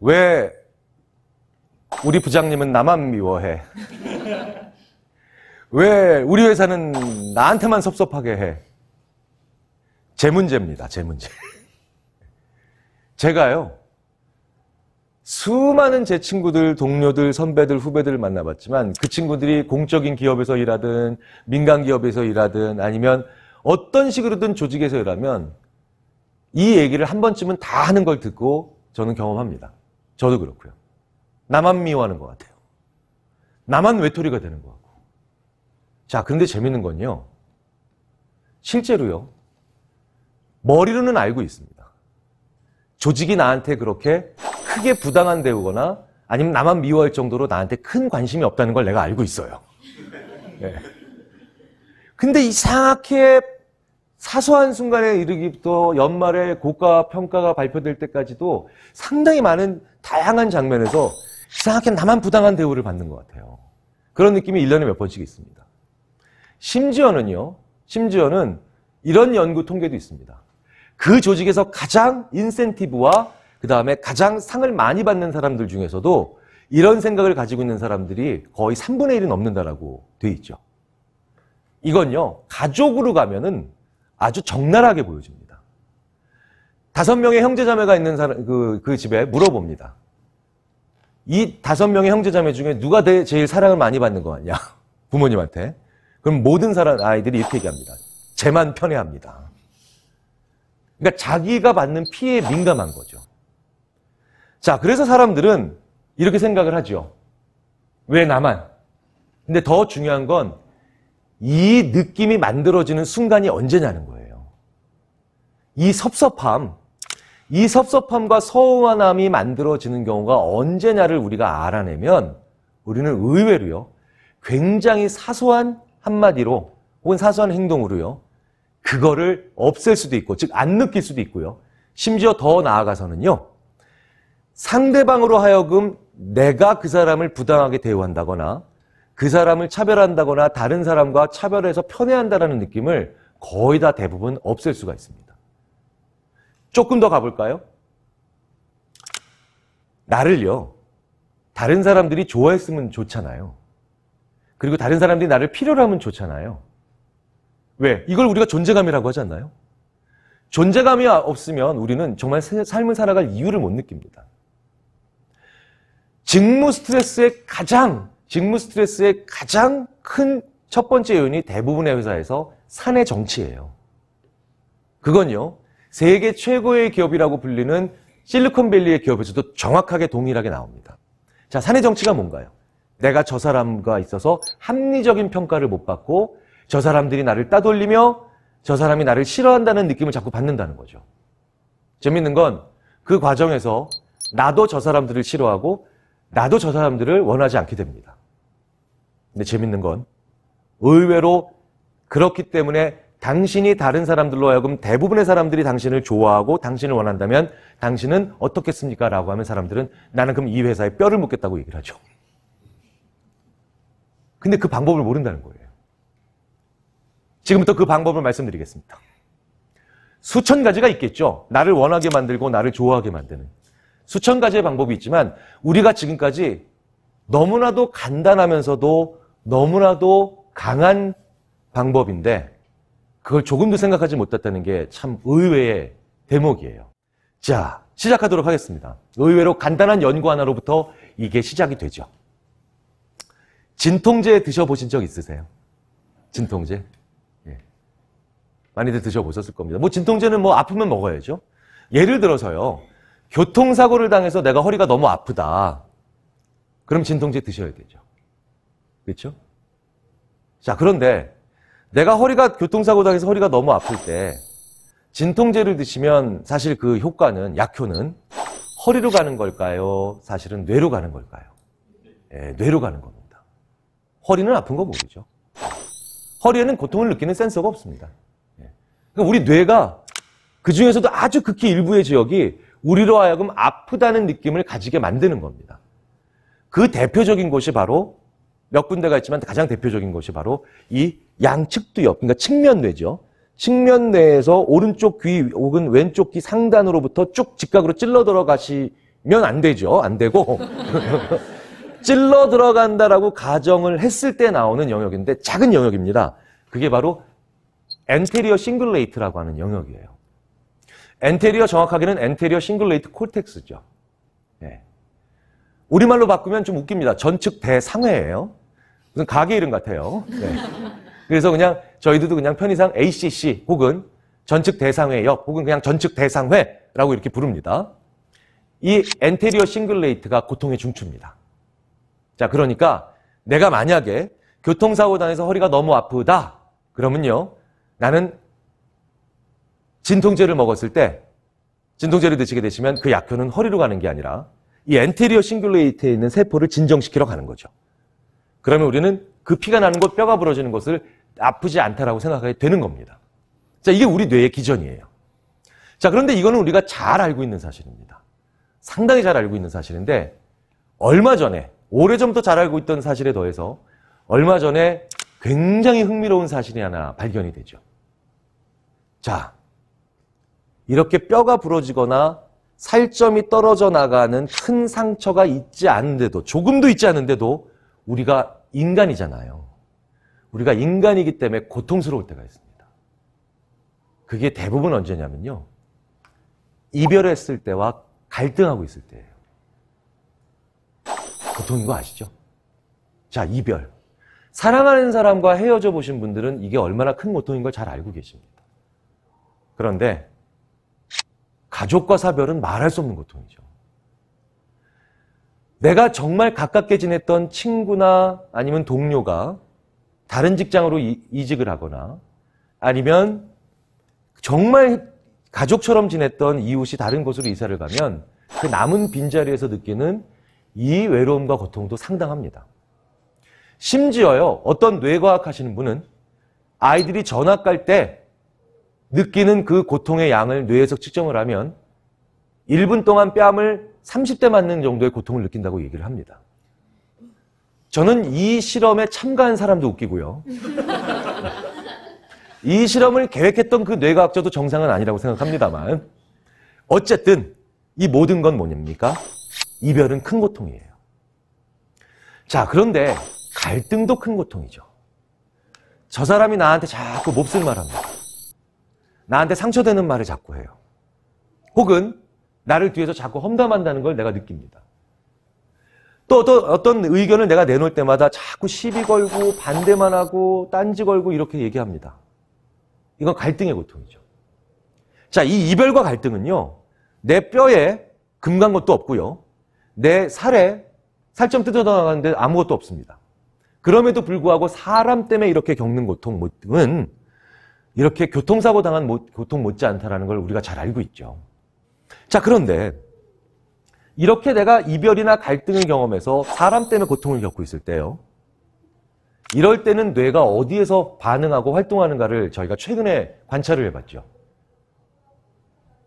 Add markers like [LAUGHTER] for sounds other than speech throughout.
왜 우리 부장님은 나만 미워해? 왜 우리 회사는 나한테만 섭섭하게 해? 제 문제입니다. 제 문제. 제가요. 수많은 제 친구들, 동료들, 선배들, 후배들을 만나봤지만 그 친구들이 공적인 기업에서 일하든 민간 기업에서 일하든 아니면 어떤 식으로든 조직에서 일하면 이 얘기를 한 번쯤은 다 하는 걸 듣고 저는 경험합니다. 저도 그렇고요. 나만 미워하는 것 같아요. 나만 외톨이가 되는 것 같고. 자, 그런데 재밌는 건요. 실제로요. 머리로는 알고 있습니다. 조직이 나한테 그렇게 크게 부당한 대우거나 아니면 나만 미워할 정도로 나한테 큰 관심이 없다는 걸 내가 알고 있어요. 네. 근데 이상하게 사소한 순간에 이르기부터 연말에 고가 평가가 발표될 때까지도 상당히 많은 다양한 장면에서 이상하게 나만 부당한 대우를 받는 것 같아요. 그런 느낌이 1년에 몇 번씩 있습니다. 심지어는요, 심지어는 이런 연구 통계도 있습니다. 그 조직에서 가장 인센티브와 그 다음에 가장 상을 많이 받는 사람들 중에서도 이런 생각을 가지고 있는 사람들이 거의 3분의 1은 넘는다라고 돼 있죠. 이건요, 가족으로 가면은 아주 적나라하게 보여집니다. 다섯 명의 형제자매가 있는 사람, 그, 그 집에 물어봅니다. 이 다섯 명의 형제자매 중에 누가 제일 사랑을 많이 받는 거 같냐? [LAUGHS] 부모님한테. 그럼 모든 사람, 아이들이 이렇게 얘기합니다. 쟤만 편애합니다. 그러니까 자기가 받는 피해에 민감한 거죠. 자, 그래서 사람들은 이렇게 생각을 하죠. 왜 나만? 근데 더 중요한 건 이 느낌이 만들어지는 순간이 언제냐는 거예요. 이 섭섭함, 이 섭섭함과 서운함이 만들어지는 경우가 언제냐를 우리가 알아내면 우리는 의외로요. 굉장히 사소한 한마디로 혹은 사소한 행동으로요. 그거를 없앨 수도 있고, 즉, 안 느낄 수도 있고요. 심지어 더 나아가서는요. 상대방으로 하여금 내가 그 사람을 부당하게 대우한다거나 그 사람을 차별한다거나 다른 사람과 차별해서 편애한다라는 느낌을 거의 다 대부분 없앨 수가 있습니다. 조금 더 가볼까요? 나를요. 다른 사람들이 좋아했으면 좋잖아요. 그리고 다른 사람들이 나를 필요로 하면 좋잖아요. 왜? 이걸 우리가 존재감이라고 하지 않나요? 존재감이 없으면 우리는 정말 삶을 살아갈 이유를 못 느낍니다. 직무 스트레스의 가장, 직무 스트레스의 가장 큰 첫 번째 요인이 대부분의 회사에서 사내 정치예요. 그건요, 세계 최고의 기업이라고 불리는 실리콘밸리의 기업에서도 정확하게 동일하게 나옵니다. 자, 사내 정치가 뭔가요? 내가 저 사람과 있어서 합리적인 평가를 못 받고 저 사람들이 나를 따돌리며 저 사람이 나를 싫어한다는 느낌을 자꾸 받는다는 거죠. 재밌는 건 그 과정에서 나도 저 사람들을 싫어하고 나도 저 사람들을 원하지 않게 됩니다. 근데 재밌는 건 의외로 그렇기 때문에 당신이 다른 사람들로 하여금 대부분의 사람들이 당신을 좋아하고 당신을 원한다면 당신은 어떻겠습니까? 라고 하면 사람들은 나는 그럼 이 회사에 뼈를 묻겠다고 얘기를 하죠. 근데 그 방법을 모른다는 거예요. 지금부터 그 방법을 말씀드리겠습니다. 수천 가지가 있겠죠. 나를 원하게 만들고 나를 좋아하게 만드는. 수천 가지의 방법이 있지만 우리가 지금까지 너무나도 간단하면서도 너무나도 강한 방법인데 그걸 조금도 생각하지 못했다는 게 참 의외의 대목이에요. 자, 시작하도록 하겠습니다. 의외로 간단한 연구 하나로부터 이게 시작이 되죠. 진통제 드셔보신 적 있으세요? 진통제? 예. 많이들 드셔보셨을 겁니다. 뭐 진통제는 뭐 아프면 먹어야죠. 예를 들어서요. 교통사고를 당해서 내가 허리가 너무 아프다. 그럼 진통제 드셔야 되죠. 그렇죠? 자, 그런데 내가 허리가 교통사고 당해서 허리가 너무 아플 때 진통제를 드시면 사실 그 효과는 약효는 허리로 가는 걸까요? 사실은 뇌로 가는 걸까요? 네, 뇌로 가는 겁니다. 허리는 아픈 거 모르죠. 허리에는 고통을 느끼는 센서가 없습니다. 예. 그러니까 우리 뇌가 그 중에서도 아주 극히 일부의 지역이 우리로 하여금 아프다는 느낌을 가지게 만드는 겁니다. 그 대표적인 곳이 바로 몇 군데가 있지만 가장 대표적인 것이 바로 이 양측두엽, 그러니까 측면뇌죠. 측면뇌에서 오른쪽 귀 혹은 왼쪽 귀 상단으로부터 쭉 직각으로 찔러 들어가시면 안 되죠. 안 되고. [LAUGHS] 찔러 들어간다라고 가정을 했을 때 나오는 영역인데 작은 영역입니다. 그게 바로 엔테리어 싱글레이트라고 하는 영역이에요. 엔테리어 정확하게는 엔테리어 싱글레이트 콜텍스죠. 네. 우리말로 바꾸면 좀 웃깁니다. 전측 대상회예요. 무슨 가게 이름 같아요. 네. 그래서 그냥 저희들도 그냥 편의상 ACC 혹은 전측 대상회역 혹은 그냥 전측 대상회라고 이렇게 부릅니다. 이 엔테리어 싱글레이트가 고통의 중추입니다. 자, 그러니까 내가 만약에 교통사고 당해서 허리가 너무 아프다. 그러면요. 나는 진통제를 먹었을 때 진통제를 드시게 되시면 그 약효는 허리로 가는 게 아니라 이 엔테리어 싱글레이트에 있는 세포를 진정시키러 가는 거죠. 그러면 우리는 그 피가 나는 곳, 뼈가 부러지는 것을 아프지 않다라고 생각하게 되는 겁니다. 자, 이게 우리 뇌의 기전이에요. 자, 그런데 이거는 우리가 잘 알고 있는 사실입니다. 상당히 잘 알고 있는 사실인데, 얼마 전에, 오래전부터 잘 알고 있던 사실에 더해서, 얼마 전에 굉장히 흥미로운 사실이 하나 발견이 되죠. 자, 이렇게 뼈가 부러지거나 살점이 떨어져 나가는 큰 상처가 있지 않은데도, 조금도 있지 않은데도, 우리가 인간이잖아요. 우리가 인간이기 때문에 고통스러울 때가 있습니다. 그게 대부분 언제냐면요. 이별했을 때와 갈등하고 있을 때예요. 고통인 거 아시죠? 자, 이별. 사랑하는 사람과 헤어져 보신 분들은 이게 얼마나 큰 고통인 걸 잘 알고 계십니다. 그런데 가족과 사별은 말할 수 없는 고통이죠. 내가 정말 가깝게 지냈던 친구나 아니면 동료가 다른 직장으로 이직을 하거나 아니면 정말 가족처럼 지냈던 이웃이 다른 곳으로 이사를 가면 그 남은 빈자리에서 느끼는 이 외로움과 고통도 상당합니다. 심지어요, 어떤 뇌과학 하시는 분은 아이들이 전학 갈 때 느끼는 그 고통의 양을 뇌에서 측정을 하면 1분 동안 뺨을 30대 맞는 정도의 고통을 느낀다고 얘기를 합니다. 저는 이 실험에 참가한 사람도 웃기고요. 이 실험을 계획했던 그 뇌과학자도 정상은 아니라고 생각합니다만 어쨌든 이 모든 건 뭐입니까? 이별은 큰 고통이에요. 자, 그런데 갈등도 큰 고통이죠. 저 사람이 나한테 자꾸 몹쓸 말합니다. 나한테 상처되는 말을 자꾸 해요. 혹은 나를 뒤에서 자꾸 험담한다는 걸 내가 느낍니다. 또 어떤, 어떤 의견을 내가 내놓을 때마다 자꾸 시비 걸고 반대만 하고 딴지 걸고 이렇게 얘기합니다. 이건 갈등의 고통이죠. 자, 이 이별과 갈등은요. 내 뼈에 금간 것도 없고요. 내 살에 살점 뜯어져 나가는데 아무것도 없습니다. 그럼에도 불구하고 사람 때문에 이렇게 겪는 고통은 뭐, 이렇게 교통사고 당한 고통 못지않다라는 걸 우리가 잘 알고 있죠. 자, 그런데 이렇게 내가 이별이나 갈등을 경험해서 사람 때문에 고통을 겪고 있을 때요. 이럴 때는 뇌가 어디에서 반응하고 활동하는가를 저희가 최근에 관찰을 해봤죠.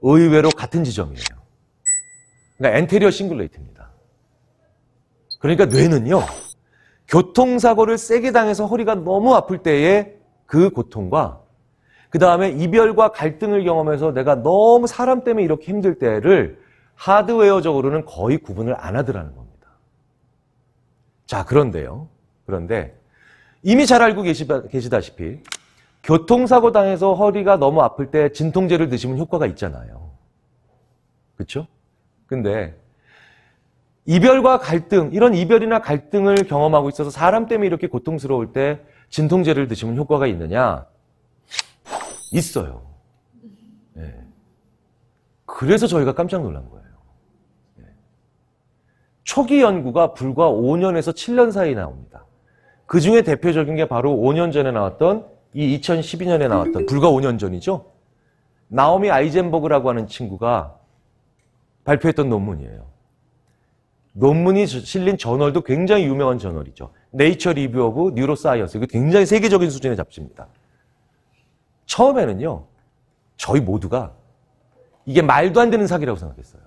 의외로 같은 지점이에요. 그러니까 엔테리어 싱글레이트입니다. 그러니까 뇌는요. 교통사고를 세게 당해서 허리가 너무 아플 때의 그 고통과 그 다음에 이별과 갈등을 경험해서 내가 너무 사람 때문에 이렇게 힘들 때를 하드웨어적으로는 거의 구분을 안 하더라는 겁니다. 자, 그런데요. 그런데 이미 잘 알고 계시다, 계시다시피 교통사고 당해서 허리가 너무 아플 때 진통제를 드시면 효과가 있잖아요. 그쵸 근데 이별과 갈등, 이런 이별이나 갈등을 경험하고 있어서 사람 때문에 이렇게 고통스러울 때 진통제를 드시면 효과가 있느냐? 있어요. 네. 그래서 저희가 깜짝 놀란 거예요. 네. 초기 연구가 불과 5년에서 7년 사이 나옵니다. 그 중에 대표적인 게 바로 5년 전에 나왔던 이 2012년에 나왔던 불과 5년 전이죠. 나오미 아이젠버그라고 하는 친구가 발표했던 논문이에요. 논문이 실린 저널도 굉장히 유명한 저널이죠. 네이처 리뷰 오브 뉴로사이언스. 굉장히 세계적인 수준의 잡지입니다. 처음에는요, 저희 모두가 이게 말도 안 되는 사기라고 생각했어요.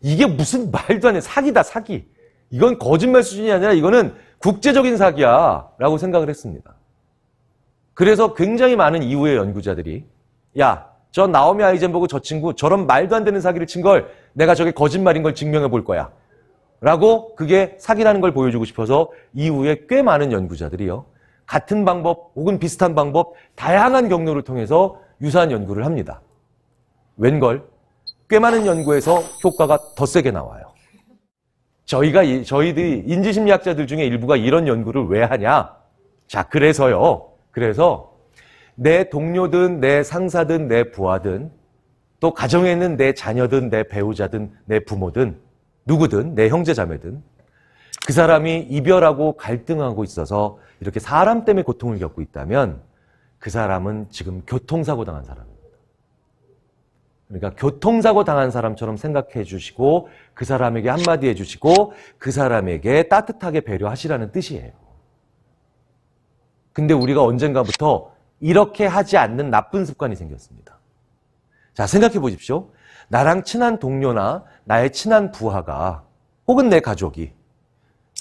이게 무슨 말도 안 되는 사기다, 사기. 이건 거짓말 수준이 아니라 이거는 국제적인 사기야. 라고 생각을 했습니다. 그래서 굉장히 많은 이후의 연구자들이, 야, 저 나오미 아이젠버그 저 친구 저런 말도 안 되는 사기를 친 걸 내가 저게 거짓말인 걸 증명해 볼 거야. 라고 그게 사기라는 걸 보여주고 싶어서 이후에 꽤 많은 연구자들이요. 같은 방법 혹은 비슷한 방법 다양한 경로를 통해서 유사한 연구를 합니다. 웬걸 꽤 많은 연구에서 효과가 더 세게 나와요. 저희가 저희들이 인지심리학자들 중에 일부가 이런 연구를 왜 하냐? 자, 그래서요. 그래서 내 동료든 내 상사든 내 부하든 또 가정에 있는 내 자녀든 내 배우자든 내 부모든 누구든 내 형제자매든 그 사람이 이별하고 갈등하고 있어서 이렇게 사람 때문에 고통을 겪고 있다면 그 사람은 지금 교통사고 당한 사람입니다. 그러니까 교통사고 당한 사람처럼 생각해 주시고 그 사람에게 한마디 해 주시고 그 사람에게 따뜻하게 배려하시라는 뜻이에요. 근데 우리가 언젠가부터 이렇게 하지 않는 나쁜 습관이 생겼습니다. 자, 생각해 보십시오. 나랑 친한 동료나 나의 친한 부하가 혹은 내 가족이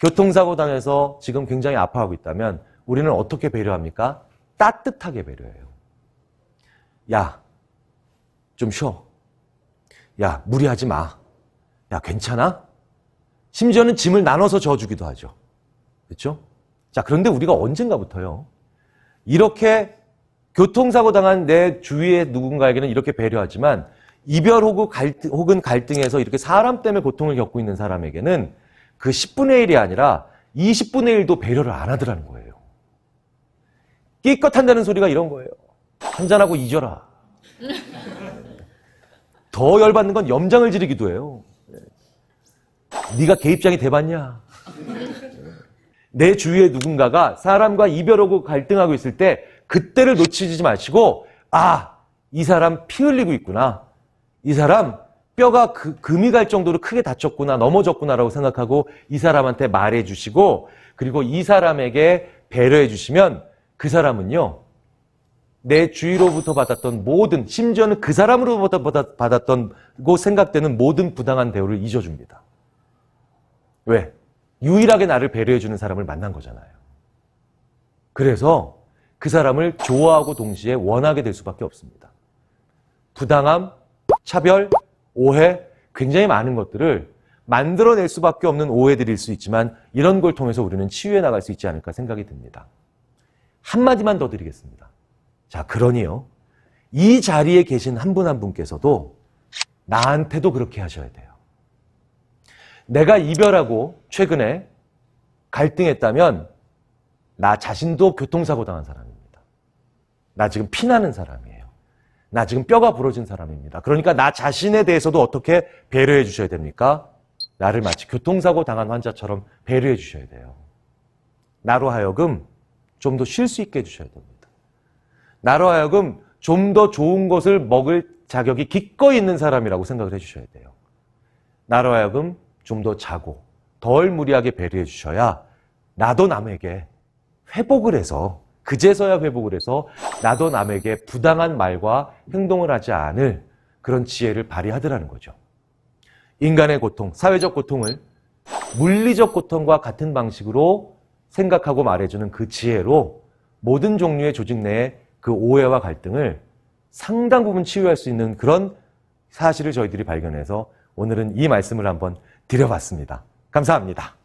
교통사고 당해서 지금 굉장히 아파하고 있다면 우리는 어떻게 배려합니까? 따뜻하게 배려해요. 야, 좀 쉬어. 야, 무리하지 마. 야, 괜찮아? 심지어는 짐을 나눠서 져주기도 하죠. 그렇죠? 자, 그런데 우리가 언젠가부터요. 이렇게 교통사고 당한 내 주위의 누군가에게는 이렇게 배려하지만 이별 혹은, 갈등, 에서 이렇게 사람 때문에 고통을 겪고 있는 사람에게는 그 10분의 1이 아니라 20분의 1도 배려를 안 하더라는 거예요. 끼껏한다는 소리가 이런 거예요. 한잔하고 잊어라. 더 열받는 건 염장을 지르기도 해요. 네가 개입장이 돼봤냐? 내 주위에 누군가가 사람과 이별하고 갈등하고 있을 때 그때를 놓치지 마시고 아, 이 사람 피 흘리고 있구나. 이 사람 뼈가 그, 금이 갈 정도로 크게 다쳤구나, 넘어졌구나라고 생각하고 이 사람한테 말해 주시고 그리고 이 사람에게 배려해 주시면 그 사람은요, 내 주위로부터 받았던 모든, 심지어는 그 사람으로부터 받았던, 고 생각되는 모든 부당한 대우를 잊어줍니다. 왜? 유일하게 나를 배려해주는 사람을 만난 거잖아요. 그래서 그 사람을 좋아하고 동시에 원하게 될 수밖에 없습니다. 부당함, 차별, 오해, 굉장히 많은 것들을 만들어낼 수밖에 없는 오해들일 수 있지만 이런 걸 통해서 우리는 치유해 나갈 수 있지 않을까 생각이 듭니다. 한마디만 더 드리겠습니다. 자, 그러니요. 이 자리에 계신 한 분한 한 분께서도 나한테도 그렇게 하셔야 돼요. 내가 이별하고 최근에 갈등했다면 나 자신도 교통사고 당한 사람입니다. 나 지금 피나는 사람이에요. 나 지금 뼈가 부러진 사람입니다. 그러니까 나 자신에 대해서도 어떻게 배려해 주셔야 됩니까? 나를 마치 교통사고 당한 환자처럼 배려해 주셔야 돼요. 나로 하여금 좀 더 쉴 수 있게 해주셔야 됩니다. 나로 하여금 좀 더 좋은 것을 먹을 자격이 기꺼이 있는 사람이라고 생각을 해주셔야 돼요. 나로 하여금 좀 더 자고 덜 무리하게 배려해 주셔야 나도 남에게 회복을 해서 그제서야 회복을 해서 나도 남에게 부당한 말과 행동을 하지 않을 그런 지혜를 발휘하더라는 거죠. 인간의 고통, 사회적 고통을 물리적 고통과 같은 방식으로 생각하고 말해주는 그 지혜로 모든 종류의 조직 내에 그 오해와 갈등을 상당 부분 치유할 수 있는 그런 사실을 저희들이 발견해서 오늘은 이 말씀을 한번 드려봤습니다. 감사합니다.